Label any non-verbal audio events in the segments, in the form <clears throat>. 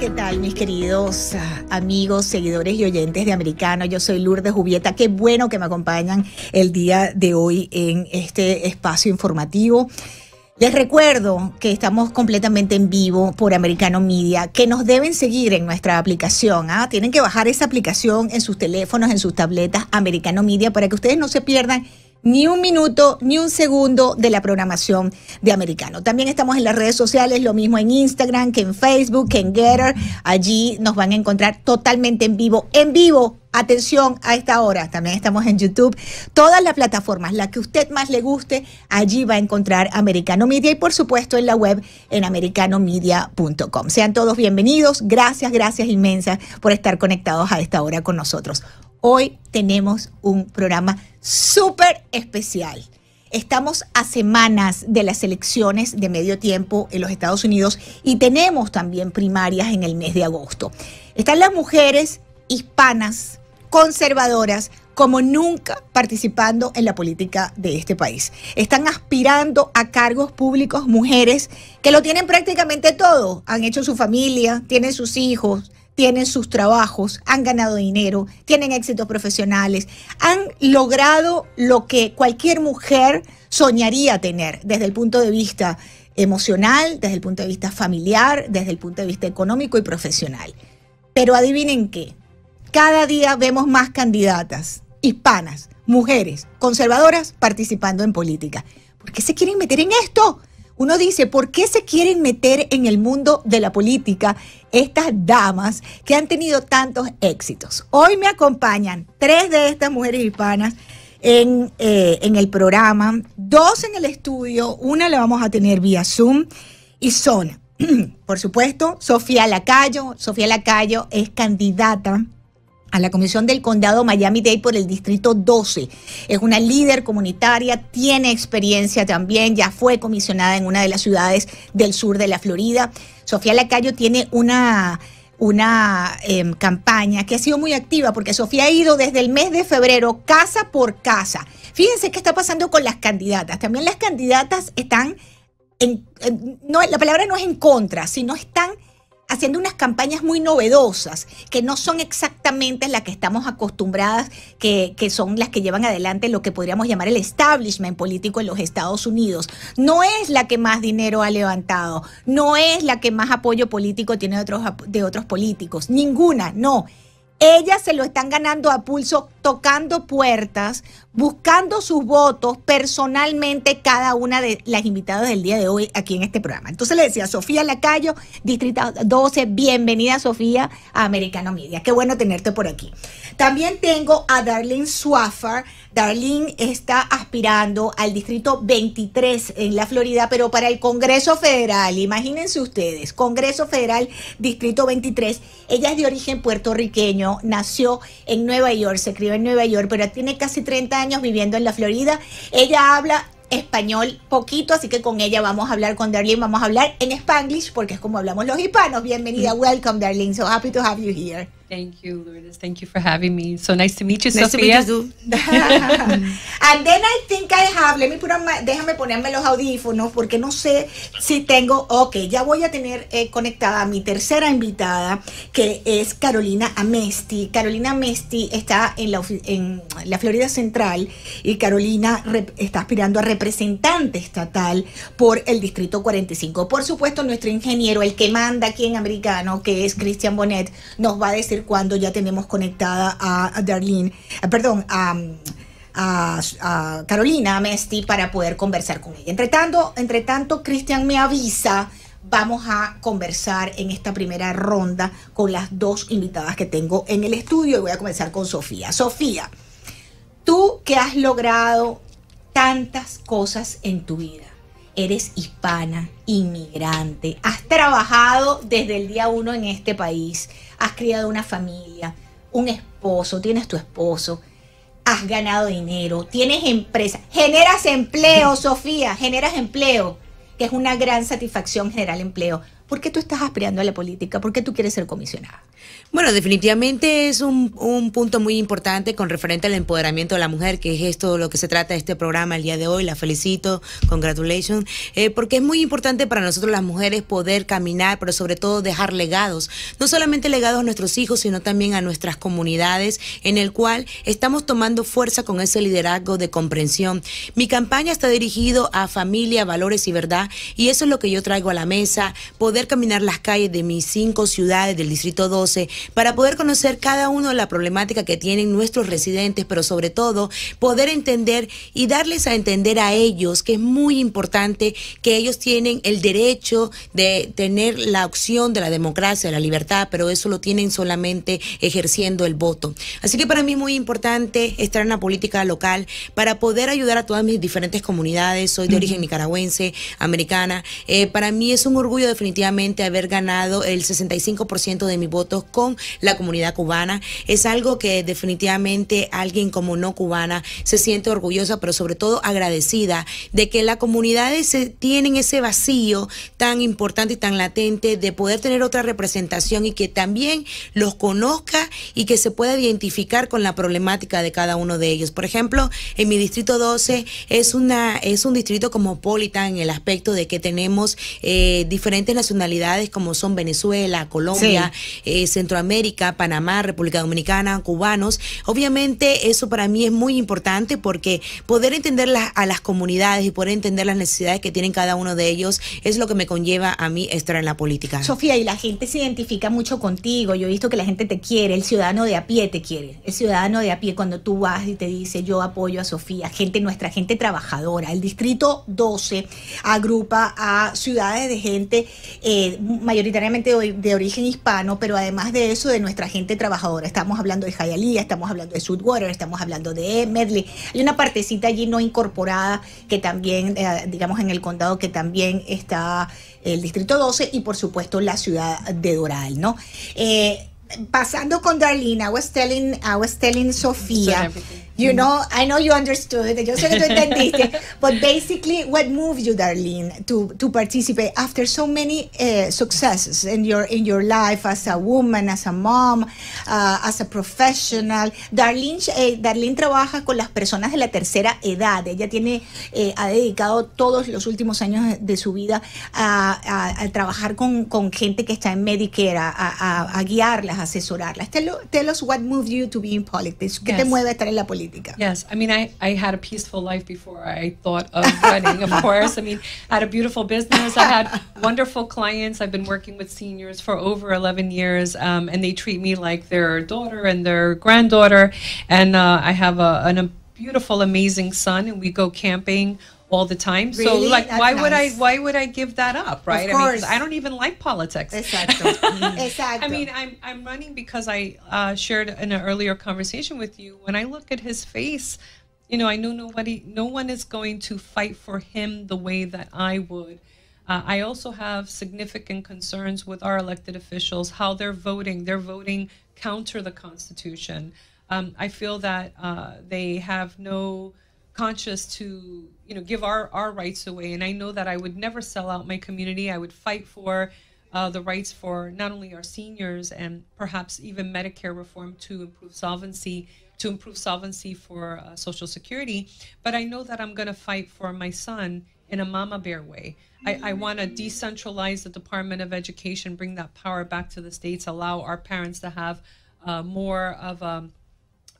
¿Qué tal, mis queridos ah, amigos, seguidores y oyentes de Americano? Yo soy Lourdes Jubieta. Qué bueno que me acompañan el día de hoy en este espacio informativo. Les recuerdo que estamos completamente en vivo por Americano Media, que nos deben seguir en nuestra aplicación. ¿ah? Tienen que bajar esa aplicación en sus teléfonos, en sus tabletas, Americano Media, para que ustedes no se pierdan ni un minuto, ni un segundo de la programación de Americano. También estamos en las redes sociales, lo mismo en Instagram que en Facebook, que en Getter. Allí nos van a encontrar totalmente en vivo, en vivo Atención a esta hora, también estamos en YouTube, todas las plataformas, la que usted más le guste, allí va a encontrar Americano Media y por supuesto en la web en americanomedia.com. Sean todos bienvenidos, gracias, gracias inmensas por estar conectados a esta hora con nosotros. Hoy tenemos un programa súper especial. Estamos a semanas de las elecciones de medio tiempo en los Estados Unidos y tenemos también primarias en el mes de agosto. Están las mujeres hispanas, conservadoras, como nunca participando en la política de este país. Están aspirando a cargos públicos mujeres que lo tienen prácticamente todo. Han hecho su familia, tienen sus hijos, tienen sus trabajos, han ganado dinero, tienen éxitos profesionales, han logrado lo que cualquier mujer soñaría tener desde el punto de vista emocional, desde el punto de vista familiar, desde el punto de vista económico y profesional. Pero adivinen qué, cada día vemos más candidatas hispanas, mujeres, conservadoras participando en política. ¿Por qué se quieren meter en esto? Uno dice, ¿por qué se quieren meter en el mundo de la política estas damas que han tenido tantos éxitos? Hoy me acompañan tres de estas mujeres hispanas en, eh, el programa, dos en el estudio, una la vamos a tener vía Zoom y son, <clears throat> por supuesto, Sofía Lacayo. Sofía Lacayo es candidata a la Comisión del Condado Miami-Dade por el Distrito 12. Es una líder comunitaria, tiene experiencia también, ya fue comisionada en una de las ciudades del sur de la Florida. Sofía Lacayo tiene una una em, campaña que ha sido muy activa porque Sofía ha ido desde el mes de febrero casa por casa. Fíjense qué está pasando con las candidatas. También las candidatas están en, no, la palabra no es en contra, sino están haciendo unas campañas muy novedosas, que no son exactamente las que estamos acostumbradas, que, son las que llevan adelante lo que podríamos llamar el establishment político en los Estados Unidos. No es la que más dinero ha levantado, no es la que más apoyo político tiene otros, de otros políticos, ninguna, no ellas se lo están ganando a pulso, tocando puertas, buscando sus votos personalmente cada una de las invitadas del día de hoy aquí en este programa. Entonces le decía Sofía Lacayo, Distrito 12, bienvenida Sofía a Americano Media. Qué bueno tenerte por aquí. También tengo a Darlene Swaffer. Darlene está aspirando al distrito 23 en la Florida, pero para el Congreso Federal, imagínense ustedes, Congreso Federal, distrito 23. Ella es de origen puertorriqueño, nació en Nueva York, se crió en Nueva York, pero tiene casi 30 años viviendo en la Florida. Ella habla español poquito, así que con ella vamos a hablar con Darlene, vamos a hablar en Spanglish porque es como hablamos los hispanos. Bienvenida, mm. welcome Darlene, so happy to have you here. Thank you, Lourdes. Thank you for having me. So nice to meet you, nice <laughs> <laughs> And then I think I have, let me put on my, déjame ponerme los audífonos porque no sé si tengo, ok, ya voy a tener eh, conectada a mi tercera invitada que es Carolina Amesti. Carolina Amesti está en la, en la Florida Central y Carolina está aspirando a representante estatal por el Distrito 45. Por supuesto, nuestro ingeniero, el que manda aquí en Americano, que es Christian Bonet, nos va a decir cuando ya tenemos conectada a Darlene, eh, perdón, a, a Carolina Mesti para poder conversar con ella. Entre tanto, entre tanto, Cristian me avisa vamos a conversar en esta primera ronda con las dos invitadas que tengo en el estudio y voy a comenzar con Sofía. Sofía, tú que has logrado tantas cosas en tu vida, eres hispana, inmigrante, has trabajado desde el día uno en este país, has criado una familia, un esposo, tienes tu esposo, has ganado dinero, tienes empresa, generas empleo, <laughs> Sofía, generas empleo, que es una gran satisfacción generar empleo. ¿Por qué tú estás aspirando a la política? ¿Por qué tú quieres ser comisionada? Bueno, definitivamente es un, punto muy importante con referente al empoderamiento de la mujer, que es esto lo que se trata de este programa el día de hoy. La felicito, congratulations, eh, porque es muy importante para nosotros las mujeres poder caminar, pero sobre todo dejar legados, no solamente legados a nuestros hijos, sino también a nuestras comunidades, en el cual estamos tomando fuerza con ese liderazgo de comprensión. Mi campaña está dirigido a familia, valores y verdad, y eso es lo que yo traigo a la mesa, caminar las calles de mis cinco ciudades del Distrito 12, para poder conocer cada uno de la problemática que tienen nuestros residentes, pero sobre todo poder entender y darles a entender a ellos que es muy importante que ellos tienen el derecho de tener la opción de la democracia, de la libertad, pero eso lo tienen solamente ejerciendo el voto. Así que para mí es muy importante estar en la política local para poder ayudar a todas mis diferentes comunidades. Soy de origen nicaragüense, americana. Eh, para mí es un orgullo definitivamente haber ganado el 65% de mis votos con la comunidad cubana. Es algo que definitivamente alguien como no cubana se siente orgullosa, pero sobre todo agradecida de que las comunidades se tienen ese vacío tan importante y tan latente de poder tener otra representación y que también los conozca y que se pueda identificar con la problemática de cada uno de ellos. Por ejemplo, en mi distrito 12 es, una, es un distrito cosmopolita en el aspecto de que tenemos eh, diferentes nacionalidades nacionalidades como son Venezuela, Colombia, eh, Centroamérica, Panamá, República Dominicana, cubanos. Obviamente eso para mí es muy importante porque poder entender a las comunidades y poder entender las necesidades que tienen cada uno de ellos es lo que me conlleva a mí estar en la política. Sofía, y la gente se identifica mucho contigo. Yo he visto que la gente te quiere, el ciudadano de a pie te quiere. El ciudadano de a pie cuando tú vas y te dice yo apoyo a Sofía, gente, nuestra gente trabajadora. El distrito 12 agrupa a ciudades de gente eh, mayoritariamente de, origen hispano, pero además de eso, de nuestra gente trabajadora. Estamos hablando de Hialeah, estamos hablando de Sudwater, estamos hablando de Medley. Hay una partecita allí no incorporada que también, eh, digamos, en el condado que también está el Distrito 12 y, por supuesto, la ciudad de Doral, ¿no? Eh, pasando con Darlene, was telling, I was telling Sofía. You mm. know, I know you understood. Yo sé que tú entendiste. <laughs> but basically, what moved you, Darlene, to to participate after so many eh, successes in your in your life as a woman, as a mom, uh, as a professional? Darlene, eh, Darlene trabaja con las personas de la tercera edad. Ella tiene eh, ha dedicado todos los últimos años de su vida a, trabajar con, gente que está en Medicare, a, a guiarlas, asesorarlas. Tell, tell, what moved you to be in politics. ¿Qué te mueve a estar en la política? Yes, I mean, I, I had a peaceful life before I thought of running, <laughs> of course. I mean, I had a beautiful business. I had <laughs> wonderful clients. I've been working with seniors for over 11 years, um, and they treat me like their daughter and their granddaughter. And uh, I have a, an, a beautiful, amazing son, and we go camping all the time. Really? So like That's why nice. would I why would I give that up, right? I mean I don't even like politics. Exactly. <laughs> Mm. exactly. I mean I'm I'm running because I uh, shared in an earlier conversation with you when I look at his face, you know, I know nobody no one is going to fight for him the way that I would. Uh, I also have significant concerns with our elected officials, how they're voting. They're voting counter the Constitution. Um, I feel that uh, they have no conscious to you know give our our rights away and i know that i would never sell out my community i would fight for uh, the rights for not only our seniors and perhaps even medicare reform to improve solvency to improve solvency for uh, social security but i know that i'm going to fight for my son in a mama bear way. I, I want to decentralize the Department of Education, bring that power back to the states, allow our parents to have uh, more of um,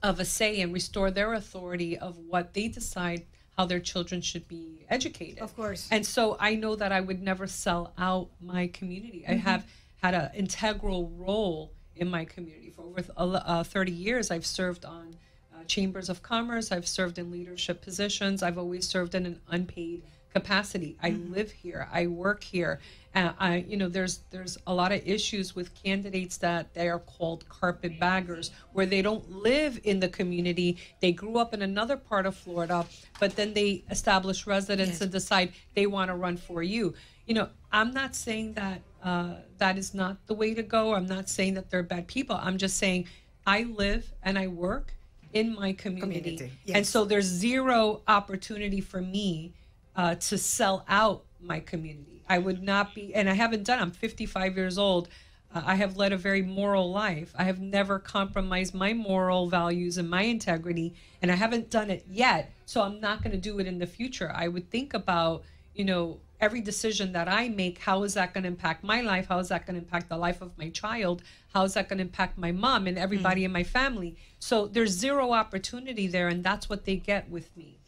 of a say and restore their authority of what they decide how their children should be educated. Of course. And so I know that I would never sell out my community. Mm-hmm. I have had an integral role in my community for over uh, uh, 30 years. I've served on uh, chambers of commerce, I've served in leadership positions, I've always served in an unpaid capacity. I mm-hmm. live here. I work here. Uh, I, you know, there's there's a lot of issues with candidates that they are called carpetbaggers, where they don't live in the community. They grew up in another part of Florida, but then they establish residence yes. and decide they want to run for you. You know, I'm not saying that uh, that is not the way to go. I'm not saying that they're bad people. I'm just saying I live and I work in my community, community. Yes. and so there's zero opportunity for me uh, to sell out my community. I would not be, and I haven't done. I'm 55 years old. Uh, I have led a very moral life. I have never compromised my moral values and my integrity, and I haven't done it yet. So I'm not going to do it in the future. I would think about, you know, every decision that I make, how is that going to impact my life? How is that going to impact the life of my child? How is that going to impact my mom and everybody mm-hmm. in my family? So there's zero opportunity there, and that's what they get with me.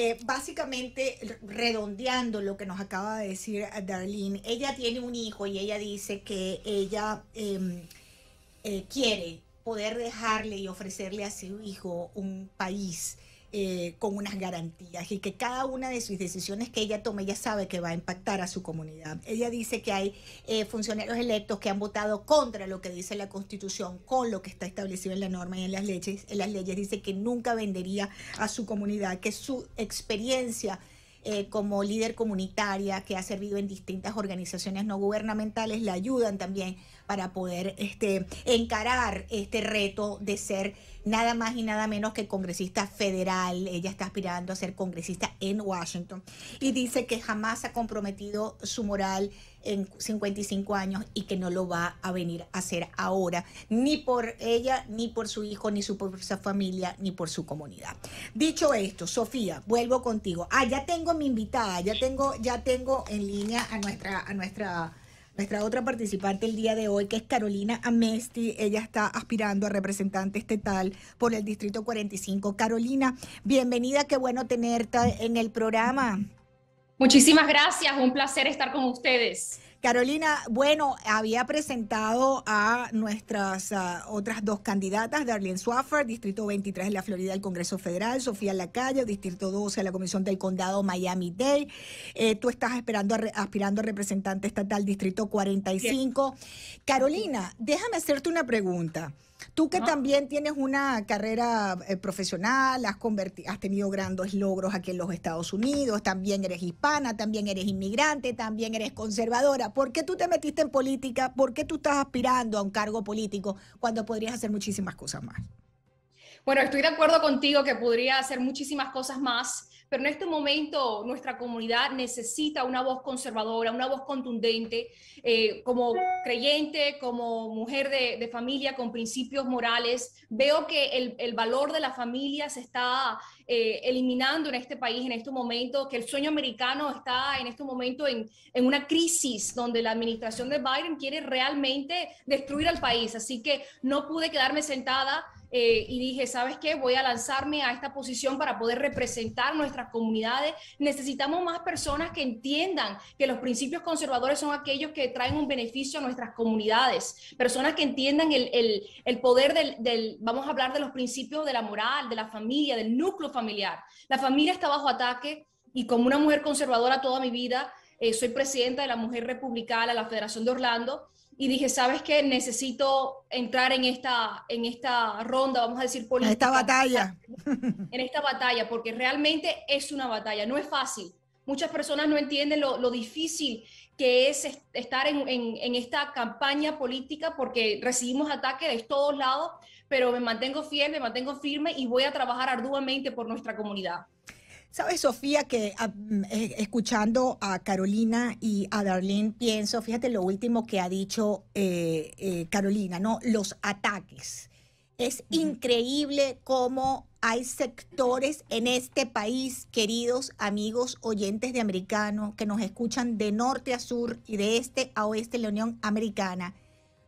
Eh, básicamente, redondeando lo que nos acaba de decir Darlene, ella tiene un hijo y ella dice que ella em, eh, quiere poder dejarle y ofrecerle a su hijo un país eh, con unas garantías y que cada una de sus decisiones que ella tome, ya sabe que va a impactar a su comunidad. Ella dice que hay eh, funcionarios electos que han votado contra lo que dice la Constitución, con lo que está establecido en la norma y en las leyes. En las leyes dice que nunca vendería a su comunidad, que su experiencia eh, como líder comunitaria que ha servido en distintas organizaciones no gubernamentales, la ayudan también para poder este, encarar este reto de ser nada más y nada menos que congresista federal. Ella está aspirando a ser congresista en Washington y dice que jamás ha comprometido su moral en 55 años y que no lo va a venir a hacer ahora, ni por ella, ni por su hijo, ni su, por su familia, ni por su comunidad. Dicho esto, Sofía, vuelvo contigo. Ah, ya tengo mi invitada, ya tengo, ya tengo en línea a nuestra, a nuestra nuestra otra participante el día de hoy, que es Carolina Amesti, ella está aspirando a representante estatal por el Distrito 45. Carolina, bienvenida, qué bueno tenerte en el programa. Muchísimas gracias, un placer estar con ustedes. Carolina, bueno, había presentado a nuestras ah, otras dos candidatas, Darlene Swaffer, Distrito 23 de la Florida del Congreso Federal, Sofía Lacalle, Distrito 12 de la Comisión del Condado Miami-Dade. Eh, tú estás esperando aspirando a representante estatal, Distrito 45. Carolina, déjame hacerte una pregunta. Tú que también tienes una carrera eh, profesional, has, has tenido grandes logros aquí en los Estados Unidos, también eres hispana, también eres inmigrante, también eres conservadora. ¿Por qué tú te metiste en política? ¿Por qué tú estás aspirando a un cargo político cuando podrías hacer muchísimas cosas más? Bueno, estoy de acuerdo contigo que podría hacer muchísimas cosas más pero en este momento nuestra comunidad necesita una voz conservadora, una voz contundente, eh, como creyente, como mujer de, familia con principios morales. Veo que el, valor de la familia se está eh, eliminando en este país en este momento, que el sueño americano está en este momento en, en una crisis donde la administración de Biden quiere realmente destruir al país. Así que no pude quedarme sentada eh, y dije, ¿sabes qué? Voy a lanzarme a esta posición para poder representar nuestras comunidades. Necesitamos más personas que entiendan que los principios conservadores son aquellos que traen un beneficio a nuestras comunidades, personas que entiendan el, poder del, vamos a hablar de los principios de la moral, de la familia, del núcleo familiar. La familia está bajo ataque y como una mujer conservadora toda mi vida, eh, soy presidenta de la Mujer Republicana, la Federación de Orlando, y dije, ¿sabes qué? Necesito entrar en esta, en esta ronda, vamos a decir, política. En esta batalla. En esta batalla, porque realmente es una batalla, no es fácil. Muchas personas no entienden lo, lo difícil que es estar en, en, en, esta campaña política porque recibimos ataques de todos lados, pero me mantengo fiel, me mantengo firme y voy a trabajar arduamente por nuestra comunidad. Sabes, Sofía, que ah, mm, eh, escuchando a Carolina y a Darlene, pienso, fíjate lo último que ha dicho eh, eh, Carolina, ¿no? Los ataques. Es increíble cómo hay sectores en este país, queridos amigos oyentes de americano, que nos escuchan de norte a sur y de este a oeste de la Unión Americana,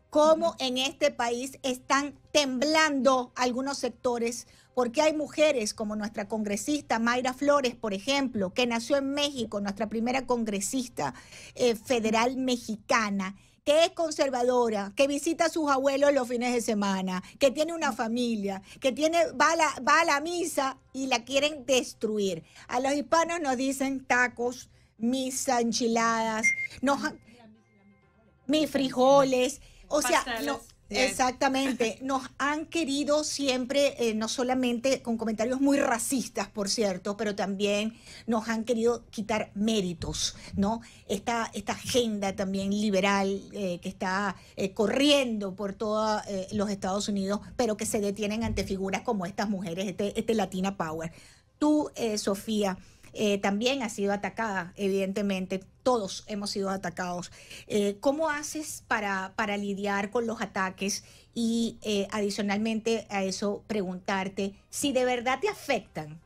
cómo en este país están temblando algunos sectores porque hay mujeres como nuestra congresista Mayra Flores, por ejemplo, que nació en México, nuestra primera congresista eh, federal mexicana, que es conservadora, que visita a sus abuelos los fines de semana, que tiene una familia, que tiene, va, a la, misa y la quieren destruir. A los hispanos nos dicen tacos, mis enchiladas, mis frijoles. O sea, no, Exactamente. <laughs> Nos han querido siempre, eh, no solamente con comentarios muy racistas, por cierto, pero también nos han querido quitar méritos, ¿no? Esta, agenda también liberal eh, que está eh, corriendo por todos los Estados Unidos, pero que se detienen ante figuras como estas mujeres, este, este Latina Power. Tú, Sofía, eh, también ha sido atacada, evidentemente, todos hemos sido atacados. Eh, ¿Cómo haces para, lidiar con los ataques y eh, adicionalmente a eso preguntarte si de verdad te afectan?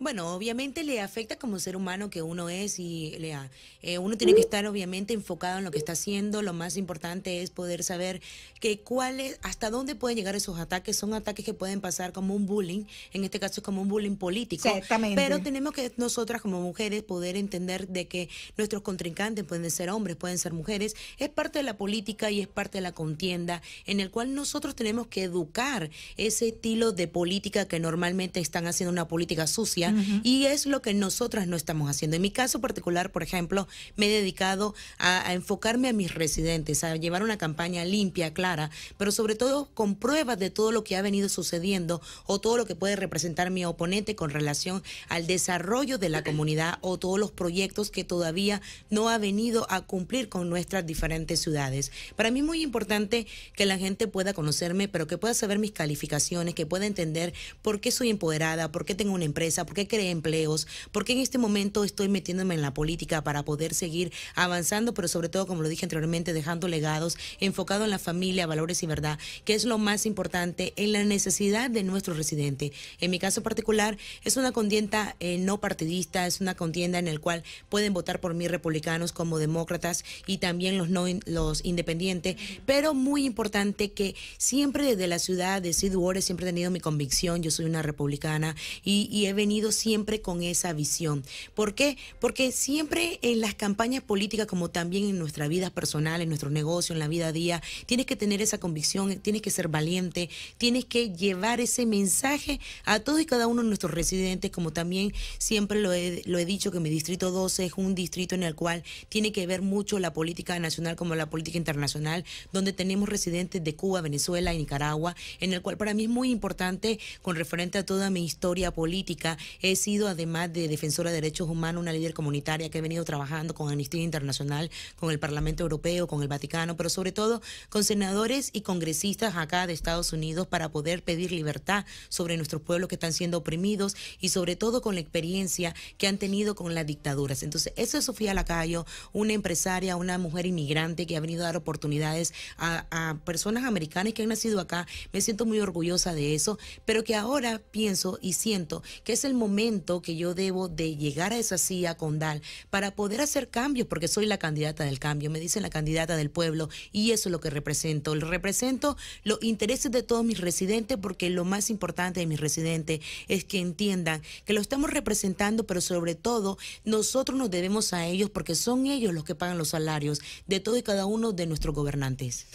Bueno, obviamente le afecta como ser humano que uno es y le, eh, uno tiene que estar obviamente enfocado en lo que está haciendo. Lo más importante es poder saber que cuál hasta dónde pueden llegar esos ataques. Son ataques que pueden pasar como un bullying, en este caso es como un bullying político. Exactamente. Pero tenemos que nosotras como mujeres poder entender de que nuestros contrincantes pueden ser hombres, pueden ser mujeres. Es parte de la política y es parte de la contienda en el cual nosotros tenemos que educar ese estilo de política que normalmente están haciendo una política sucia y es lo que nosotras no estamos haciendo. En mi caso particular, por ejemplo, me he dedicado a, a enfocarme a mis residentes, a llevar una campaña limpia, clara, pero sobre todo con pruebas de todo lo que ha venido sucediendo o todo lo que puede representar mi oponente con relación al desarrollo de la comunidad o todos los proyectos que todavía no ha venido a cumplir con nuestras diferentes ciudades. Para mí es muy importante que la gente pueda conocerme, pero que pueda saber mis calificaciones, que pueda entender por qué soy empoderada, por qué tengo una empresa, por qué crea cree empleos, porque en este momento estoy metiéndome en la política para poder seguir avanzando, pero sobre todo, como lo dije anteriormente, dejando legados, enfocado en la familia, valores y verdad, que es lo más importante en la necesidad de nuestro residente. En mi caso particular, es una contienda eh, no partidista, es una contienda en la cual pueden votar por mí republicanos como demócratas y también los, no, los independientes, pero muy importante que siempre desde la ciudad de Sid siempre he tenido mi convicción, yo soy una republicana y he venido siempre con esa visión. ¿Por qué? Porque siempre en las campañas políticas, como también en nuestra vida personal, en nuestro negocio, en la vida a día, tienes que tener esa convicción, tienes que ser valiente, tienes que llevar ese mensaje a todos y cada uno de nuestros residentes, como también siempre lo he, lo he dicho, que mi distrito 12 es un distrito en el cual tiene que ver mucho la política nacional como la política internacional, donde tenemos residentes de Cuba, Venezuela y Nicaragua, en el cual para mí es muy importante, con referente a toda mi historia política, He sido, además de defensora de derechos humanos, una líder comunitaria que he venido trabajando con Amnistía Internacional, con el Parlamento Europeo, con el Vaticano, pero sobre todo con senadores y congresistas acá de Estados Unidos para poder pedir libertad sobre nuestros pueblos que están siendo oprimidos y sobre todo con la experiencia que han tenido con las dictaduras. Entonces, eso es Sofía Lacayo, una empresaria, una mujer inmigrante que ha venido a dar oportunidades a, a personas americanas que han nacido acá. Me siento muy orgullosa de eso, pero que ahora pienso y siento que es el momento que yo debo de llegar a esa silla condal para poder hacer cambios, porque soy la candidata del cambio, me dicen la candidata del pueblo, y eso es lo que represento. Represento los intereses de todos mis residentes, porque lo más importante de mis residentes es que entiendan que lo estamos representando, pero sobre todo nosotros nos debemos a ellos, porque son ellos los que pagan los salarios de todo y cada uno de nuestros gobernantes.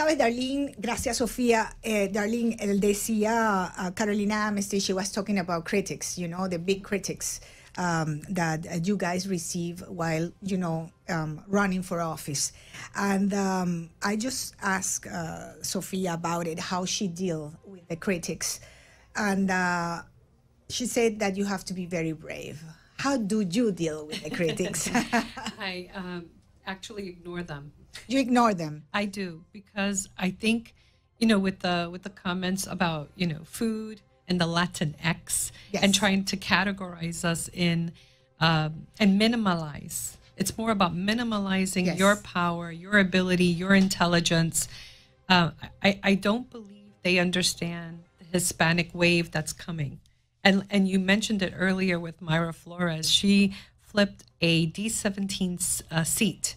Sabes, Darlene, gracias Sofía. Eh, Darlene, él decía, uh, Carolina Amnesty, she was talking about critics, you know, the big critics um, that uh, you guys receive while, you know, um, running for office. And um, I just asked uh, Sofia about it, how she deal with the critics. And uh, she said that you have to be very brave. How do you deal with the critics? <laughs> <laughs> I um, actually ignore them. You ignore them. I do because I think, you know, with the with the comments about you know food and the Latin X yes. and trying to categorize us in um, and minimalize. It's more about minimalizing yes. your power, your ability, your intelligence. Uh, I, I don't believe they understand the Hispanic wave that's coming. And, and you mentioned it earlier with Myra Flores. She flipped a D17 uh, seat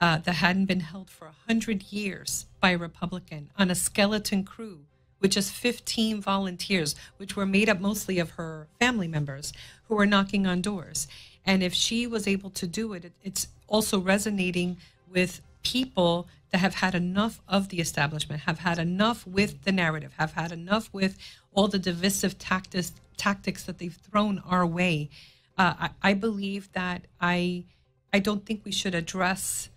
uh, that hadn't been held for 100 years by a Republican on a skeleton crew with just 15 volunteers, which were made up mostly of her family members who were knocking on doors. And if she was able to do it, it's also resonating with people that have had enough of the establishment, have had enough with the narrative, have had enough with all the divisive tactics, tactics that they've thrown our way. Uh, I, I believe that I, I don't think we should address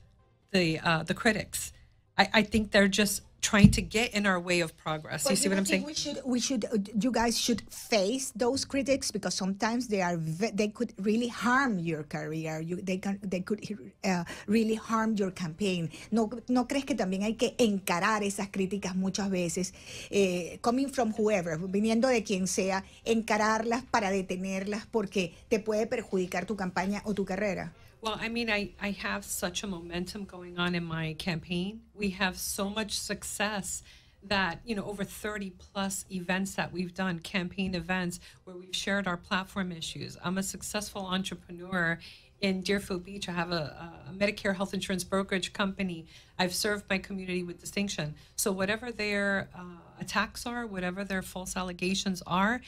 the uh, the critics. I, I think they're just trying to get in our way of progress. But you see what I'm saying? We should, we should, uh, you guys should face those critics because sometimes they are, they could really harm your career. You, they can, they could uh, really harm your campaign. No, no crees que también hay que encarar esas críticas muchas veces, eh, coming from whoever, viniendo de quien sea, encararlas para detenerlas porque te puede perjudicar tu campaña o tu carrera. Well, I mean, I, I have such a momentum going on in my campaign. We have so much success that, you know, over 30 plus events that we've done, campaign events where we've shared our platform issues. I'm a successful entrepreneur in Deerfield Beach. I have a, a Medicare health insurance brokerage company. I've served my community with distinction. So, whatever their uh, attacks are, whatever their false allegations are,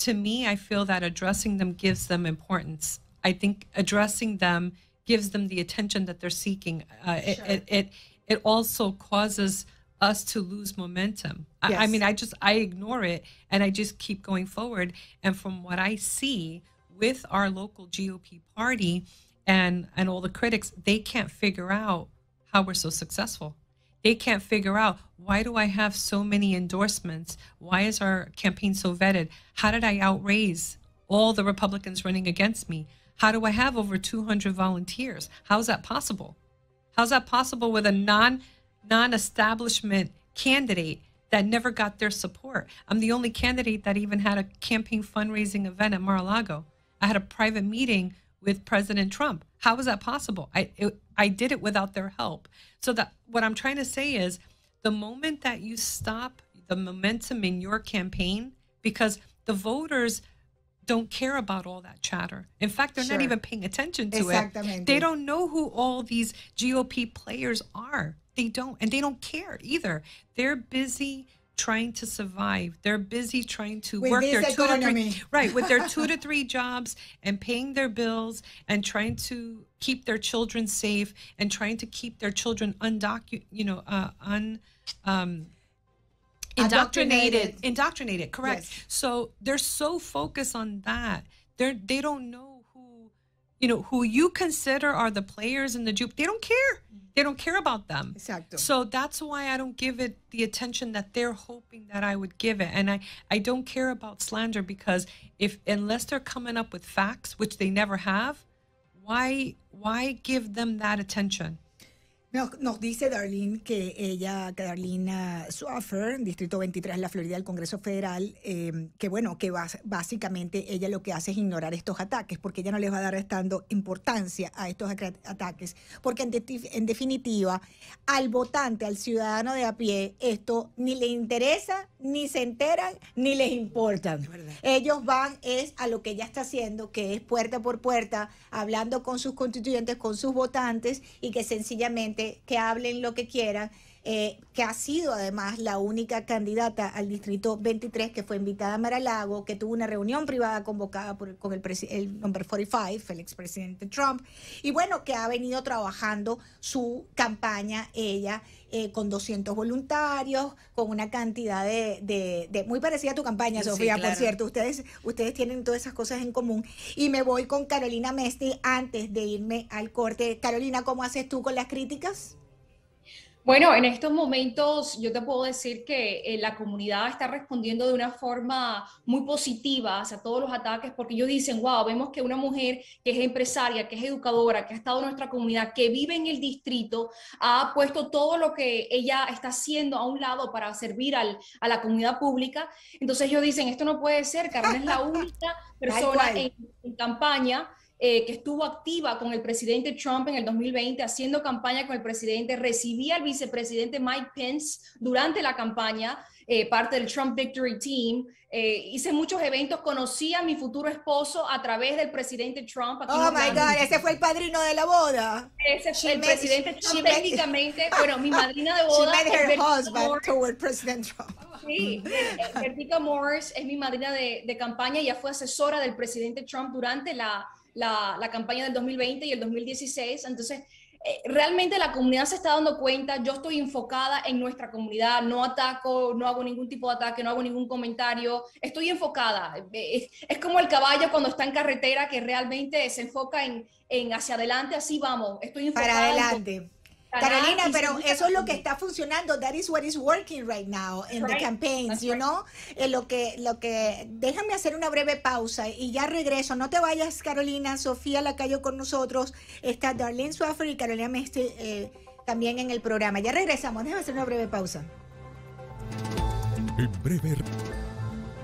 to me, I feel that addressing them gives them importance I think addressing them gives them the attention that they're seeking. Uh, sure. it, it, it also causes us to lose momentum. Yes. I, I, mean, I just I ignore it and I just keep going forward. And from what I see with our local GOP party and and all the critics, they can't figure out how we're so successful. They can't figure out why do I have so many endorsements? Why is our campaign so vetted? How did I outraise all the Republicans running against me? How do I have over 200 volunteers? How is that possible? How's that possible with a non non establishment candidate that never got their support? I'm the only candidate that even had a campaign fundraising event at Mar-a-Lago. I had a private meeting with President Trump. How is that possible? I it, I did it without their help. So that what I'm trying to say is the moment that you stop the momentum in your campaign because the voters don't care about all that chatter. In fact, they're sure. not even paying attention to it. They don't know who all these GOP players are. They don't, and they don't care either. They're busy trying to survive. They're busy trying to with work their two economy. to three, right with their <laughs> two to three jobs and paying their bills and trying to keep their children safe and trying to keep their children undocu you know uh, un um, indoctrinated. Indoctrinated, correct. Yes. So they're so focused on that. They're they don't know who you know who you consider are the players in the juke. They don't care. They don't care about them. Exactly. So that's why I don't give it the attention that they're hoping that I would give it. And I, I don't care about slander because if unless they're coming up with facts, which they never have, why why give them that attention? Nos, dice Darlene que ella, que Darlene Swaffer, Distrito 23 de la Florida del Congreso Federal, em, que bueno, que básicamente ella lo que hace es ignorar estos ataques, porque ella no les va a dar restando importancia a estos ataques, porque en, en definitiva, al votante, al ciudadano de a pie, esto ni le interesa, ni se enteran, ni les importa. Ellos van es a lo que ella está haciendo, que es puerta por puerta, hablando con sus constituyentes, con sus votantes, y que sencillamente que hablen lo que quieran, eh, que ha sido además la única candidata al distrito 23 que fue invitada a Maralago, que tuvo una reunión privada convocada por, con el, el number 45, el expresidente Trump, y bueno, que ha venido trabajando su campaña ella eh, con 200 voluntarios, con una cantidad de, muy parecida a tu campaña, Sofía, por cierto, ustedes, ustedes tienen todas esas cosas en común. Y me voy con Carolina Mesti antes de irme al corte. Carolina, ¿cómo haces tú con las críticas? Bueno, en estos momentos yo te puedo decir que eh, la comunidad está respondiendo de una forma muy positiva hacia todos los ataques porque ellos dicen, wow, vemos que una mujer que es empresaria, que es educadora, que ha estado en nuestra comunidad, que vive en el distrito, ha puesto todo lo que ella está haciendo a un lado para servir a la comunidad pública. Entonces ellos dicen, esto no puede ser, Carmen es la única <laughs> persona en campaña eh, que estuvo activa con el presidente Trump en el 2020, haciendo campaña con el presidente, recibía al vicepresidente Mike Pence durante la campaña, eh, parte del Trump Victory Team, eh, hice muchos eventos, conocí a mi futuro esposo a través del presidente Trump. oh my God, ese fue el padrino de la boda. Ese fue el presidente Trump, técnicamente, <laughs> bueno, mi madrina de boda. Sí, Morris es mi madrina de, de campaña, ya fue asesora del presidente Trump durante la la, campaña del 2020 y el 2016. Entonces, eh, realmente la comunidad se está dando cuenta, yo estoy enfocada en nuestra comunidad, no ataco, no hago ningún tipo de ataque, no hago ningún comentario, estoy enfocada. Eh, es, como el caballo cuando está en carretera que realmente se enfoca en, hacia adelante, así vamos, estoy enfocada. adelante. Carolina, pero eso es lo que está funcionando. That is what is working right now in the campaigns, you know. Eh, lo que, lo que, déjame hacer una breve pausa y ya regreso. No te vayas, Carolina. Sofía la cayó con nosotros. Está Darlene Swaffer y Carolina Mestre eh, también en el programa. Ya regresamos. Déjame hacer una breve pausa. En breve.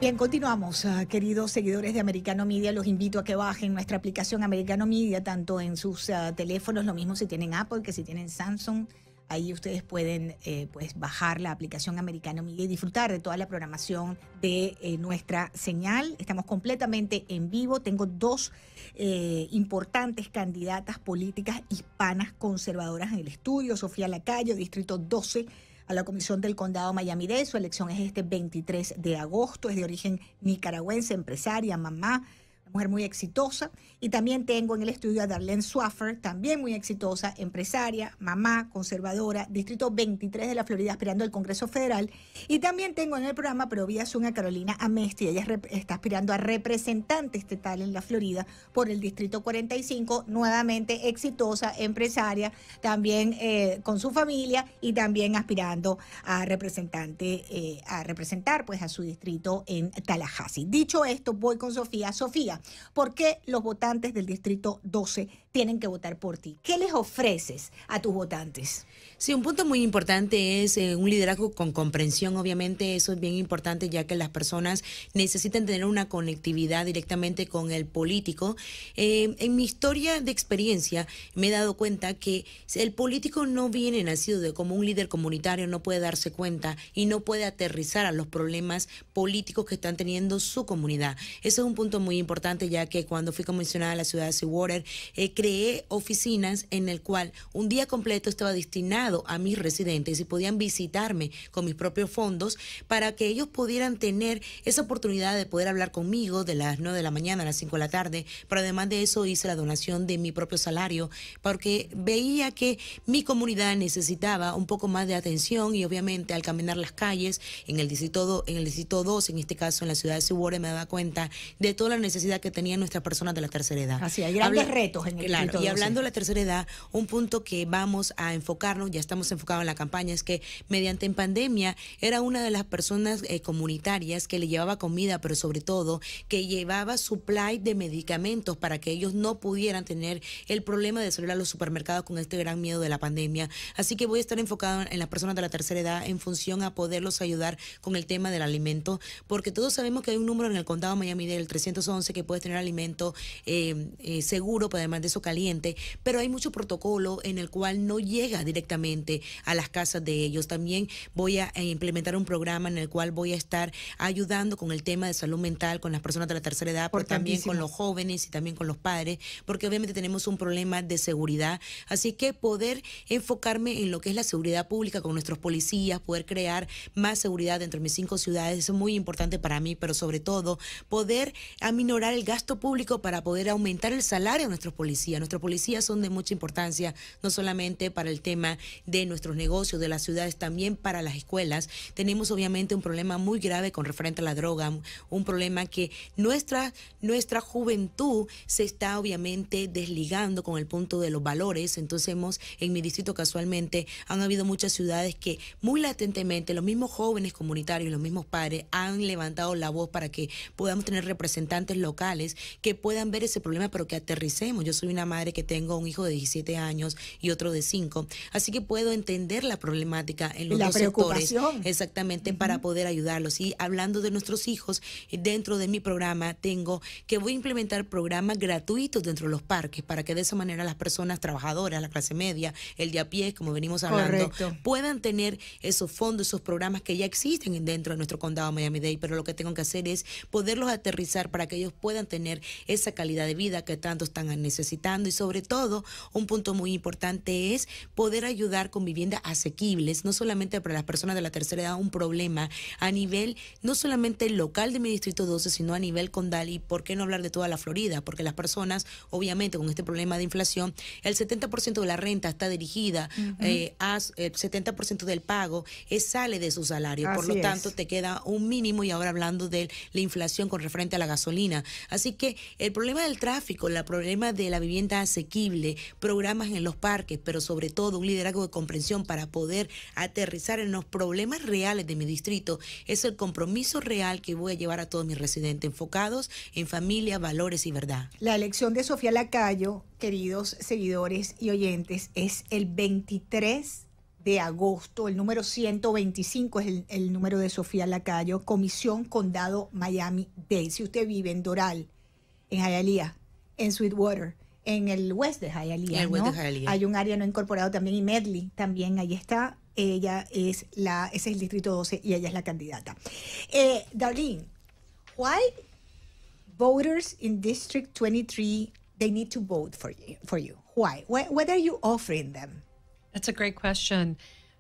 Bien, continuamos, ah, queridos seguidores de Americano Media. Los invito a que bajen nuestra aplicación Americano Media, tanto en sus ah, teléfonos, lo mismo si tienen Apple que si tienen Samsung. Ahí ustedes pueden eh, pues bajar la aplicación Americano Media y disfrutar de toda la programación de eh, nuestra señal. Estamos completamente en vivo. Tengo dos eh, importantes candidatas políticas hispanas conservadoras en el estudio. Sofía Lacayo, Distrito 12 la Comisión del Condado Miami-Dade. Su elección es este 23 de agosto. Es de origen nicaragüense, empresaria, mamá, mujer muy exitosa y también tengo en el estudio a Darlene Swaffer, también muy exitosa, empresaria, mamá, conservadora, Distrito 23 de la Florida, aspirando al Congreso Federal. Y también tengo en el programa, pero vía Zoom, a Carolina Amesti. Ella está aspirando a representante estatal en la Florida por el Distrito 45, nuevamente exitosa, empresaria, también eh, con su familia y también aspirando a representante, eh, a representar pues a su distrito en Tallahassee. Dicho esto, voy con Sofía. Sofía, ¿por qué los votantes del distrito 12 tienen que votar por ti. ¿Qué les ofreces a tus votantes? Sí, un punto muy importante es eh, un liderazgo con comprensión, obviamente eso es bien importante ya que las personas necesitan tener una conectividad directamente con el político. Eh, en mi historia de experiencia me he dado cuenta que el político no viene nacido de como un líder comunitario, no puede darse cuenta y no puede aterrizar a los problemas políticos que están teniendo su comunidad. Eso es un punto muy importante ya que cuando fui comisionada a la ciudad de Seawater, eh, de oficinas en el cual un día completo estaba destinado a mis residentes y podían visitarme con mis propios fondos para que ellos pudieran tener esa oportunidad de poder hablar conmigo de las 9 de la mañana a las 5 de la tarde, pero además de eso hice la donación de mi propio salario porque veía que mi comunidad necesitaba un poco más de atención y obviamente al caminar las calles en el distrito en 2, en este caso en la ciudad de Subore me daba cuenta de toda la necesidad que tenían nuestras personas de la tercera edad. Así hay grandes retos en el y, hablando de la tercera edad, un punto que vamos a enfocarnos, ya estamos enfocados en la campaña, es que mediante en pandemia era una de las personas eh, comunitarias que le llevaba comida, pero sobre todo que llevaba supply de medicamentos para que ellos no pudieran tener el problema de salir a los supermercados con este gran miedo de la pandemia. Así que voy a estar enfocado en las personas de la tercera edad en función a poderlos ayudar con el tema del alimento, porque todos sabemos que hay un número en el condado de Miami del 311 que puede tener alimento eh, eh, seguro, pero además de eso caliente, pero hay mucho protocolo en el cual no llega directamente a las casas de ellos. También voy a eh, implementar un programa en el cual voy a estar ayudando con el tema de salud mental con las personas de la tercera edad, pero también con los jóvenes y también con los padres, porque obviamente tenemos un problema de seguridad. Así que poder enfocarme en lo que es la seguridad pública con nuestros policías, poder crear más seguridad dentro de mis cinco ciudades, es muy importante para mí, pero sobre todo poder aminorar el gasto público para poder aumentar el salario de nuestros policías policía. Nuestros policías son de mucha importancia, no solamente para el tema de nuestros negocios, de las ciudades, también para las escuelas. Tenemos obviamente un problema muy grave con referente a la droga, un problema que nuestra, nuestra juventud se está obviamente desligando con el punto de los valores. Entonces hemos, en mi distrito casualmente, han habido muchas ciudades que muy latentemente los mismos jóvenes comunitarios, los mismos padres han levantado la voz para que podamos tener representantes locales que puedan ver ese problema, pero que aterricemos. Yo soy una madre que tengo un hijo de 17 años y otro de 5. Así que puedo entender la problemática en los sectores. Exactamente, para poder ayudarlos. Y hablando de nuestros hijos, eh, dentro de mi programa tengo que voy a implementar programas gratuitos dentro de los parques para que de esa manera las personas trabajadoras, la clase media, el de a pie, como venimos hablando, puedan tener esos fondos, esos programas que ya existen dentro de nuestro condado Miami-Dade, pero lo que tengo que hacer es poderlos aterrizar para que ellos puedan tener esa calidad de vida que tanto están necesitando y sobre todo un punto muy importante es poder ayudar con viviendas asequibles, no solamente para las personas de la tercera edad, un problema a nivel no solamente local de mi distrito 12, sino a nivel condal y por qué no hablar de toda la Florida, porque las personas obviamente con este problema de inflación, el 70% de la renta está dirigida eh, eh, el 70% del pago es eh, sale de su salario, por lo tanto te queda un mínimo y ahora hablando de la inflación con referente a la gasolina. Así que el problema del tráfico, el problema de la vivienda vivienda asequible, programas en los parques, pero sobre todo un liderazgo de comprensión para poder aterrizar en los problemas reales de mi distrito. Es el compromiso real que voy a llevar a todos mis residentes enfocados en familia, valores y verdad. La elección de Sofía Lacayo, queridos seguidores y oyentes, es el 23 de agosto, el número 125 es el, número de Sofía Lacayo, Comisión Condado Miami-Dade. Si usted vive en Doral, en Hialeah, en Sweetwater, en el West de Hialeah, ¿no? West de Hialeah. Hay un área no incorporado también y Medley también ahí está. Ella es la, ese es el distrito 12 y ella es la candidata. Eh, Darlene, why voters in District 23 they need to vote for you? For you? Why? What, what are you offering them? That's a great question.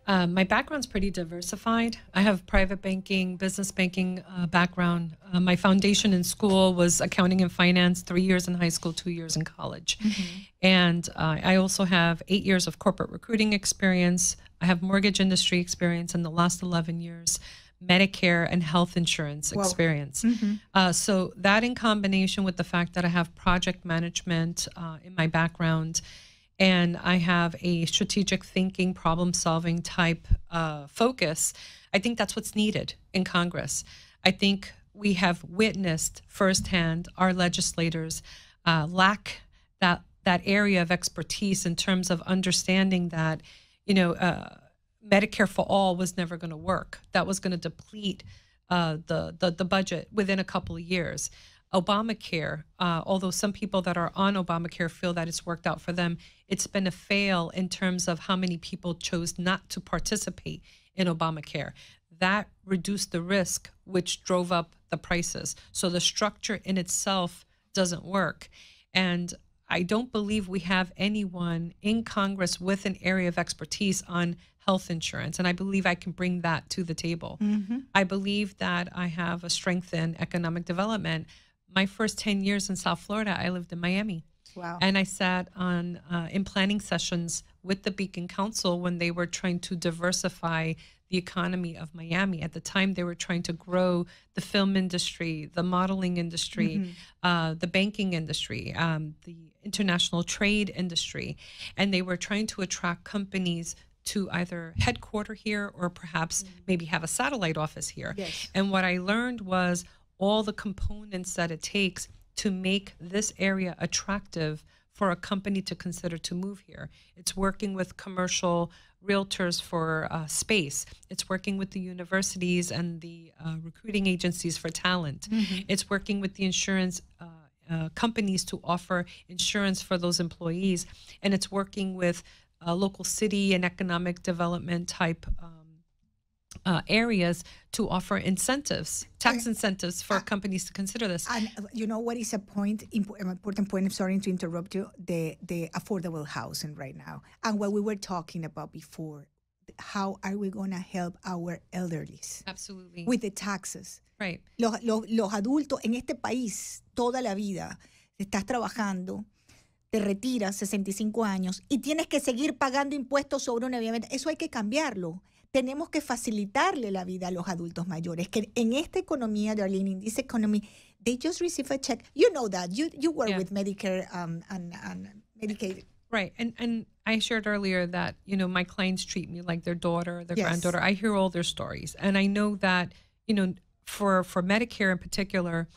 Um, my background's pretty diversified. I have private banking, business banking uh, background. Uh, my foundation in school was accounting and finance, three years in high school, two years in college. Mm-hmm. And uh, I also have eight years of corporate recruiting experience. I have mortgage industry experience in the last 11 years, Medicare and health insurance Whoa. experience. Mm-hmm. Uh, so, that in combination with the fact that I have project management uh, in my background and I have a strategic thinking, problem solving type uh, focus, I think that's what's needed in Congress. I think we have witnessed firsthand our legislators uh, lack that that area of expertise in terms of understanding that, you know, uh, Medicare for all was never going to work. That was going to deplete uh, the, the the budget within a couple of years. Obamacare, uh, although some people that are on Obamacare feel that it's worked out for them, it's been a fail in terms of how many people chose not to participate in Obamacare. That reduced the risk, which drove up the prices. So the structure in itself doesn't work. And I don't believe we have anyone in Congress with an area of expertise on health insurance. And I believe I can bring that to the table. Mm -hmm. I believe that I have a strength in economic development my first 10 years in South Florida, I lived in Miami. Wow. And I sat on uh, in planning sessions with the Beacon Council when they were trying to diversify the economy of Miami. At the time, they were trying to grow the film industry, the modeling industry, mm -hmm. uh, the banking industry, um, the international trade industry, and they were trying to attract companies to either headquarter here or perhaps mm -hmm. maybe have a satellite office here. Yes. And what I learned was all the components that it takes to make this area attractive for a company to consider to move here. It's working with commercial realtors for uh, space. It's working with the universities and the uh, recruiting agencies for talent. Mm -hmm. It's working with the insurance uh, uh, companies to offer insurance for those employees. And it's working with uh, local city and economic development type um, uh, areas to offer incentives, tax eh, incentives for uh, companies to consider this. And uh, you know what is a point, important point. I'm sorry to interrupt you. The the affordable housing right now, and what we were talking about before. How are we going to help our elderlies? Absolutely. With the taxes. Right. Los, los, los adultos en este país toda la vida estás trabajando te retiras 65 años y tienes que seguir pagando impuestos sobre una vivienda. Eso hay que cambiarlo tenemos que facilitarle la vida a los adultos mayores, que en esta economía, Darlene, in this economy, they just receive a check. You know that. You, you work yeah. with Medicare um, and, and Medicaid. Right. And, and I shared earlier that, you know, my clients treat me like their daughter, their yes. granddaughter. I hear all their stories. And I know that, you know, for, for Medicare in particular,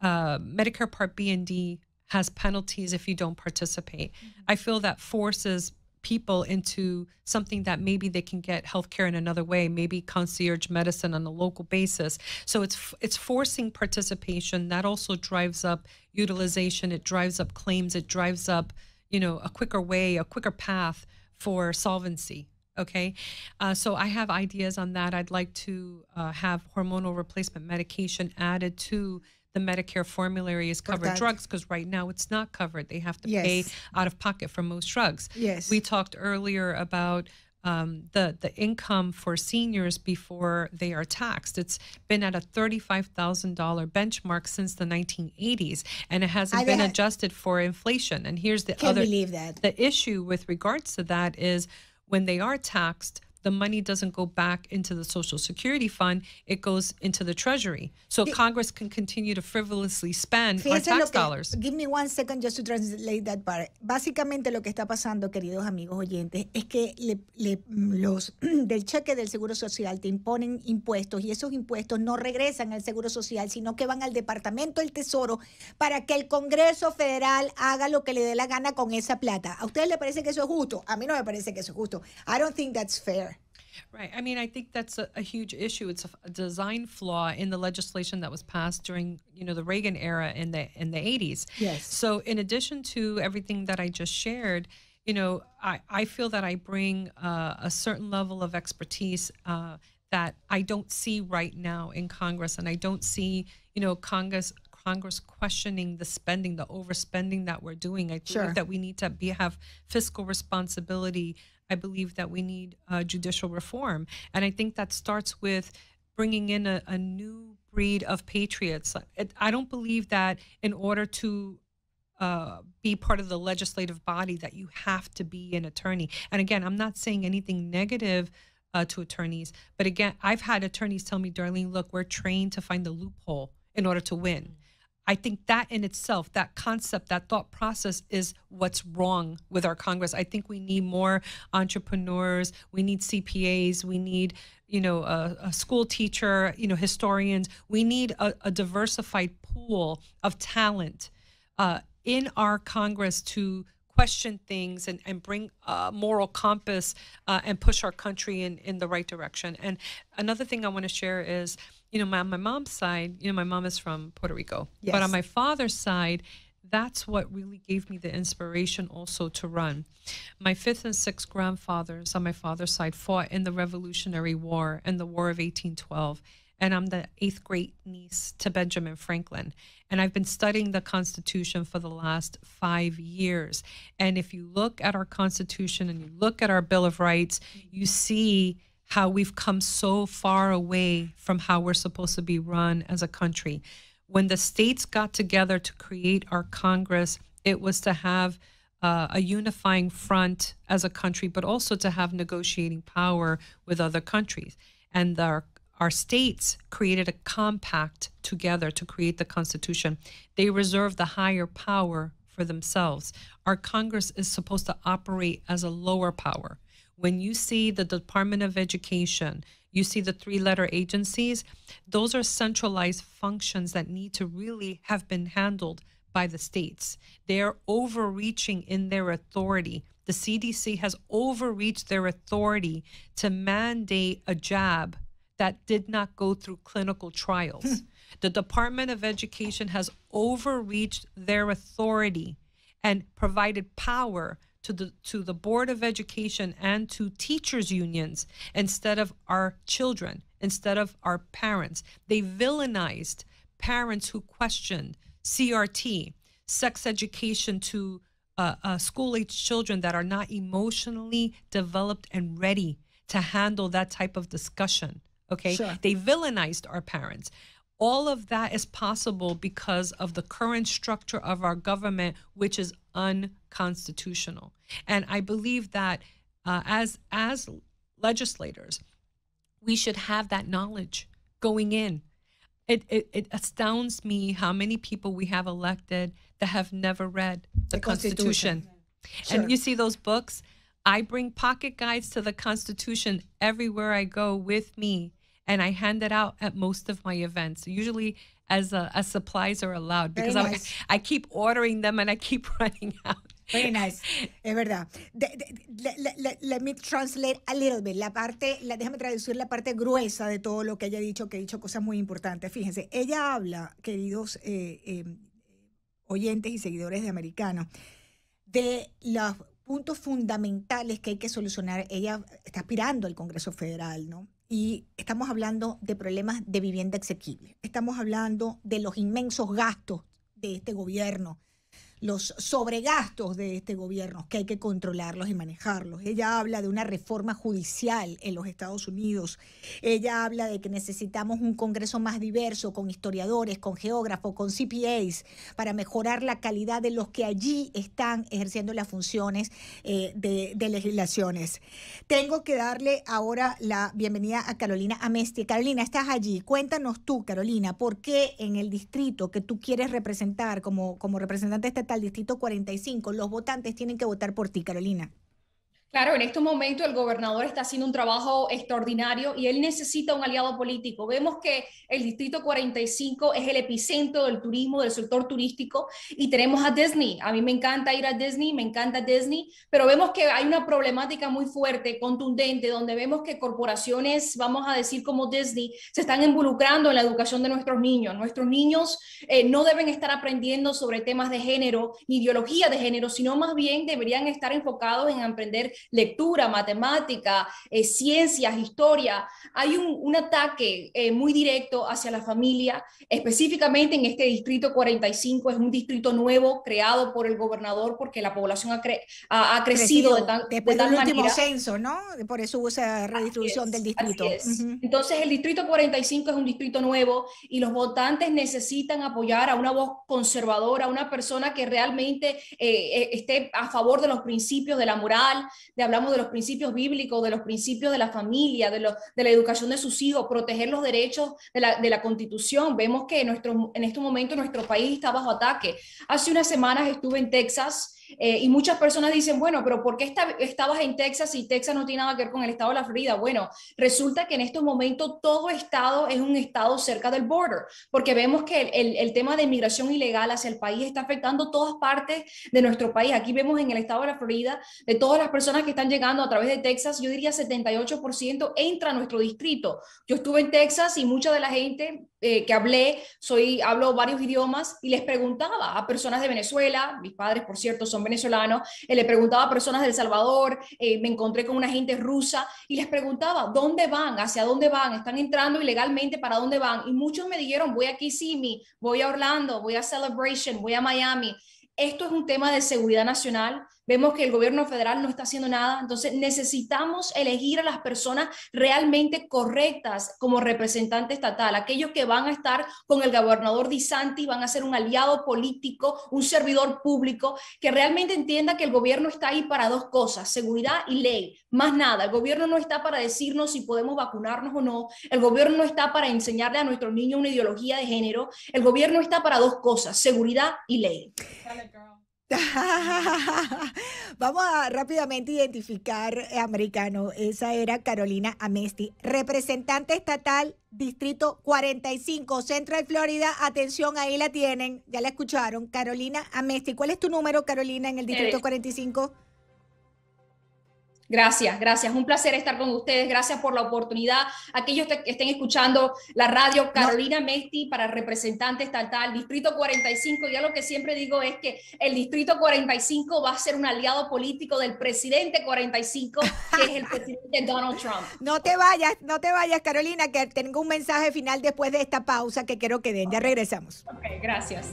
uh, Medicare Part B and D has penalties if you don't participate. Mm-hmm. I feel that forces people into something that maybe they can get healthcare in another way, maybe concierge medicine on a local basis. So it's it's forcing participation. That also drives up utilization. It drives up claims. It drives up, you know, a quicker way, a quicker path for solvency. Okay, uh, so I have ideas on that. I'd like to uh, have hormonal replacement medication added to the Medicare formulary is covered drugs because right now it's not covered. They have to yes. pay out of pocket for most drugs. Yes. We talked earlier about um, the the income for seniors before they are taxed. It's been at a thirty-five thousand dollar benchmark since the nineteen eighties, and it hasn't I been adjusted for inflation. And here's the other the issue with regards to that is when they are taxed, the money doesn't go back into the Social Security Fund, it goes into the Treasury. So Congress can continue to frivolously spend our tax dollars. Give me one second just to translate that part. Básicamente lo que está pasando, queridos amigos oyentes, es que los <clears throat> del cheque del Seguro Social te imponen impuestos y esos impuestos no regresan al Seguro Social, sino que van al Departamento del Tesoro para que el Congreso Federal haga lo que le dé la gana con esa plata. ¿A ustedes les parece que eso es justo? A mí no me parece que eso es justo. I don't think that's fair. Right. I mean, I think that's a, a huge issue. It's a, a, design flaw in the legislation that was passed during, you know, the Reagan era in the in the 80s. Yes. So, in addition to everything that I just shared, you know, I, I feel that I bring uh, a certain level of expertise uh, that I don't see right now in Congress, and I don't see, you know, Congress Congress questioning the spending, the overspending that we're doing. I think that we need to be, have fiscal responsibility I believe that we need uh, judicial reform. And I think that starts with bringing in a, a new breed of patriots. It, I don't believe that in order to uh, be part of the legislative body that you have to be an attorney. And again, I'm not saying anything negative uh, to attorneys, but again, I've had attorneys tell me, Darlene, look, we're trained to find the loophole in order to win. I think that in itself, that concept, that thought process is what's wrong with our Congress. I think we need more entrepreneurs. We need CPAs. We need, you know, a, a school teacher, you know, historians. We need a, a diversified pool of talent uh, in our Congress to question things and, and bring a moral compass uh, and push our country in, in the right direction. And another thing I want to share is, you know, my, my mom's side, you know, my mom is from Puerto Rico. Yes. But on my father's side, that's what really gave me the inspiration also to run. My fifth and sixth grandfathers on my father's side fought in the Revolutionary War and the War of 1812. And I'm the eighth great niece to Benjamin Franklin. And I've been studying the Constitution for the last five years. And if you look at our Constitution and you look at our Bill of Rights, you see how we've come so far away from how we're supposed to be run as a country. When the states got together to create our Congress, it was to have uh, a unifying front as a country, but also to have negotiating power with other countries. And our, our states created a compact together to create the Constitution. They reserved the higher power for themselves. Our Congress is supposed to operate as a lower power when you see the Department of Education, you see the three letter agencies, those are centralized functions that need to really have been handled by the states. They're overreaching in their authority. The CDC has overreached their authority to mandate a jab that did not go through clinical trials. Hmm. the Department of Education has overreached their authority and provided power to the to the board of education and to teachers unions instead of our children instead of our parents they villainized parents who questioned crt sex education to uh, uh, school age children that are not emotionally developed and ready to handle that type of discussion okay sure. they villainized our parents all of that is possible because of the current structure of our government, which is unconstitutional. And I believe that uh, as as legislators, we should have that knowledge going in. It, it, it astounds me how many people we have elected that have never read the, the Constitution. Constitution. Sure. And you see those books? I bring pocket guides to the Constitution everywhere I go with me, and I hand it out at most of my events. Usually Uh, as, supplies are allowed because I, keep ordering them and I keep <laughs> running out. Very nice, es verdad. let, me translate a little bit. La parte, déjame traducir la parte gruesa de todo lo que ella ha dicho, que ha dicho cosas muy importantes. Fíjense, ella habla, queridos eh, eh, oyentes y seguidores de Americanos, de los puntos fundamentales que hay que solucionar. Ella está aspirando al Congreso Federal, ¿no? y estamos hablando de problemas de vivienda exequible. Estamos hablando de los inmensos gastos de este gobierno los sobregastos de este gobierno, que hay que controlarlos y manejarlos. Ella habla de una reforma judicial en los Estados Unidos. Ella habla de que necesitamos un Congreso más diverso, con historiadores, con geógrafos, con CPAs, para mejorar la calidad de los que allí están ejerciendo las funciones eh, de, legislaciones. Tengo que darle ahora la bienvenida a Carolina Amesti. Carolina, estás allí. Cuéntanos tú, Carolina, por qué en el distrito que tú quieres representar como, como representante de este hasta distrito 45. Los votantes tienen que votar por ti, Carolina. Claro, en este momento el gobernador está haciendo un trabajo extraordinario y él necesita un aliado político. Vemos que el Distrito 45 es el epicentro del turismo, del sector turístico, y tenemos a Disney. A mí me encanta ir a Disney, me encanta Disney, pero vemos que hay una problemática muy fuerte, contundente, donde vemos que corporaciones, vamos a decir como Disney, se están involucrando en la educación de nuestros niños. Nuestros niños eh, no deben estar aprendiendo sobre temas de género ni ideología de género, sino más bien deberían estar enfocados en aprender lectura, matemática, eh, ciencias, historia. Hay un, ataque eh, muy directo hacia la familia, específicamente en este distrito 45, es un distrito nuevo creado por el gobernador porque la población ha, crecido, de Después del último censo, ¿no? Por eso hubo esa redistribución del distrito. Entonces, el distrito 45 es un distrito nuevo y los votantes necesitan apoyar a una voz conservadora, a una persona que realmente eh, esté a favor de los principios de la moral, de hablamos de los principios bíblicos, de los principios de la familia, de, la educación de sus hijos, proteger los derechos de la, constitución. Vemos que nuestro, en este momento nuestro país está bajo ataque. Hace unas semanas estuve en Texas eh, y muchas personas dicen, bueno, pero ¿por qué estabas en Texas y Texas no tiene nada que ver con el estado de la Florida? Bueno, resulta que en estos momentos todo estado es un estado cerca del border, porque vemos que el, tema de inmigración ilegal hacia el país está afectando todas partes de nuestro país. Aquí vemos en el estado de la Florida, de todas las personas que están llegando a través de Texas, yo diría 78% entra a nuestro distrito. Yo estuve en Texas y mucha de la gente eh, que hablé, soy, hablo varios idiomas y les preguntaba a personas de Venezuela, mis padres por cierto son venezolanos, y eh, le preguntaba a personas del Salvador, eh, me encontré con una gente rusa y les preguntaba, ¿dónde van? ¿Hacia dónde van? ¿Están entrando ilegalmente? ¿Para dónde van? Y muchos me dijeron, voy a Kissimmee, voy a Orlando, voy a Celebration, voy a Miami. Esto es un tema de seguridad nacional, vemos que el gobierno federal no está haciendo nada, entonces necesitamos elegir a las personas realmente correctas como representante estatal, aquellos que van a estar con el gobernador Di Santi, van a ser un aliado político, un servidor público, que realmente entienda que el gobierno está ahí para dos cosas, seguridad y ley, más nada, el gobierno no está para decirnos si podemos vacunarnos o no, el gobierno no está para enseñarle a nuestros niños una ideología de género, el gobierno está para dos cosas, seguridad y ley. <laughs> Vamos a rápidamente identificar eh, americano. Esa era Carolina Amesti, representante estatal, Distrito 45, Central Florida. Atención, ahí la tienen. Ya la escucharon. Carolina Amesti. ¿Cuál es tu número, Carolina, en el Distrito 45? Eh, Gracias, gracias. Un placer estar con ustedes. Gracias por la oportunidad. Aquellos que estén escuchando la radio Carolina Mesti para representante estatal, Distrito 45. Ya lo que siempre digo es que el Distrito 45 va a ser un aliado político del presidente 45, que es el <laughs> presidente Donald Trump. No te vayas, no te vayas, Carolina, que tengo un mensaje final después de esta pausa que quiero que den. Ya regresamos. Ok, gracias.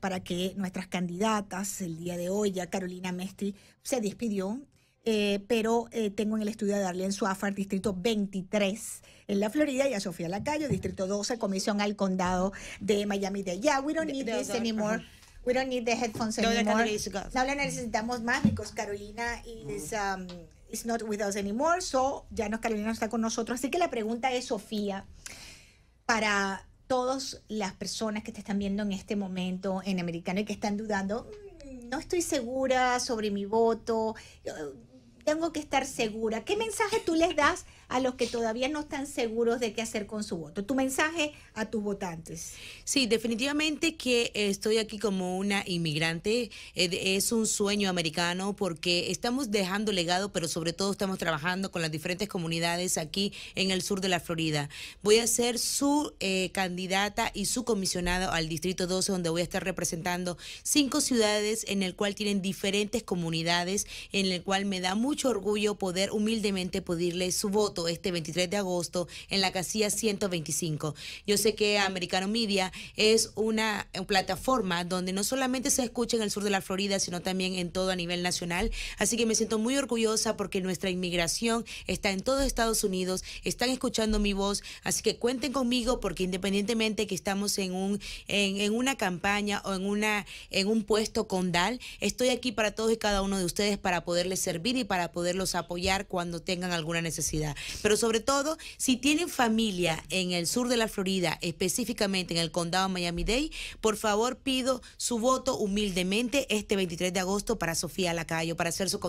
para que nuestras candidatas el día de hoy, ya Carolina Mestri, se despidió. Eh, pero eh, tengo en el estudio a Darlene Suafar, distrito 23 en la Florida, y a Sofía Lacayo, distrito 12, comisión al condado de Miami. De ya we don't need this anymore. We don't need the headphones anymore. No la necesitamos más because Carolina is, um, is not with us anymore. So ya no Carolina no está con nosotros. Así que la pregunta es, Sofía, para todas las personas que te están viendo en este momento en americano y que están dudando, mm, no estoy segura sobre mi voto, tengo que estar segura. ¿Qué mensaje tú les das a los que todavía no están seguros de qué hacer con su voto. Tu mensaje a tus votantes. Sí, definitivamente que estoy aquí como una inmigrante. Eh, es un sueño americano porque estamos dejando legado, pero sobre todo estamos trabajando con las diferentes comunidades aquí en el sur de la Florida. Voy a ser su eh, candidata y su comisionado al Distrito 12, donde voy a estar representando cinco ciudades en el cual tienen diferentes comunidades, en el cual me da mucho orgullo poder humildemente pedirle su voto este 23 de agosto en la casilla 125. Yo sé que Americano Media es una eh, plataforma donde no solamente se escucha en el sur de la Florida, sino también en todo a nivel nacional. Así que me siento muy orgullosa porque nuestra inmigración está en todo Estados Unidos, están escuchando mi voz, así que cuenten conmigo porque independientemente que estamos en un en una campaña o en una en un puesto condal, estoy aquí para todos y cada uno de ustedes para poderles servir y para poderlos apoyar cuando tengan alguna necesidad. Pero sobre todo, si tienen familia en el sur de la Florida, específicamente en el condado Miami-Dade, por favor pido su voto humildemente este 23 de agosto para Sofía Lacayo, para ser su,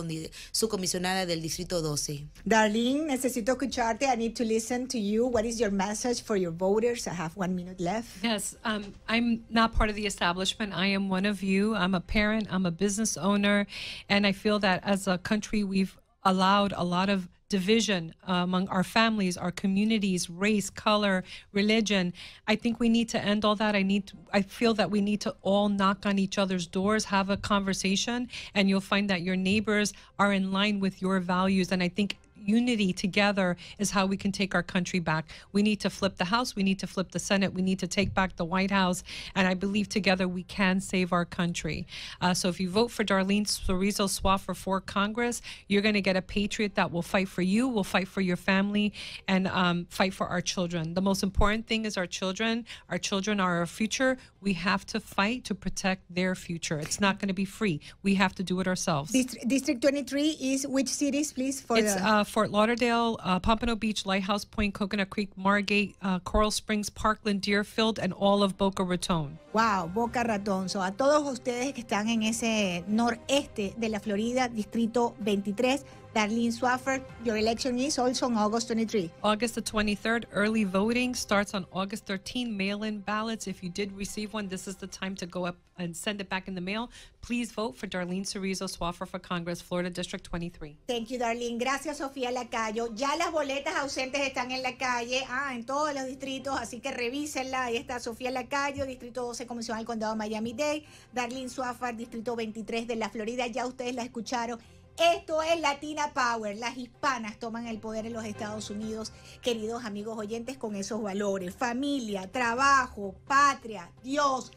su comisionada del Distrito 12. Darlene, necesito escucharte. I need to listen to you. What is your message for your voters? I have one minute left. Yes, um, I'm not part of the establishment. I am one of you. I'm a parent. I'm a business owner. And I feel that as a country, we've allowed a lot of division uh, among our families, our communities, race, color, religion. I think we need to end all that. I need to, I feel that we need to all knock on each other's doors, have a conversation, and you'll find that your neighbors are in line with your values. And I think unity together is how we can take our country back. We need to flip the House. We need to flip the Senate. We need to take back the White House. And I believe together we can save our country. Uh, so if you vote for Darlene Sorizo Swaffer for Congress, you're going to get a patriot that will fight for you, will fight for your family, and um, fight for our children. The most important thing is our children. Our children are our future. We have to fight to protect their future. It's not going to be free. We have to do it ourselves. District, District 23 is which cities, please? For it's the... uh, for Fort Lauderdale, uh, Pompano Beach, Lighthouse Point, Coconut Creek, Margate, uh, Coral Springs, Parkland, Deerfield, and all of Boca Raton. Wow, Boca Raton. So, a todos ustedes que están en ese noreste de la Florida, Distrito 23, Darlene Swafford, your election is also on August 23. August the 23rd, early voting starts on August 13. Mail-in ballots. If you did receive one, this is the time to go up and send it back in the mail. Please vote for Darlene Cerezo Swafford for Congress, Florida District 23. Thank you, Darlene. Gracias, Sofía Lacayo. Ya las boletas ausentes están en la calle, ah, en todos los distritos, así que revísenla. Ahí está Sofía Lacayo, Distrito 12, Comisión del Condado Miami-Dade. Darlene Swafford, Distrito 23 de la Florida. Ya ustedes la escucharon. Esto es Latina Power. Las hispanas toman el poder en los Estados Unidos, queridos amigos oyentes, con esos valores. Familia, trabajo, patria, Dios.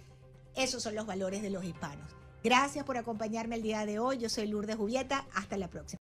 Esos son los valores de los hispanos. Gracias por acompañarme el día de hoy. Yo soy Lourdes Jubieta. Hasta la próxima.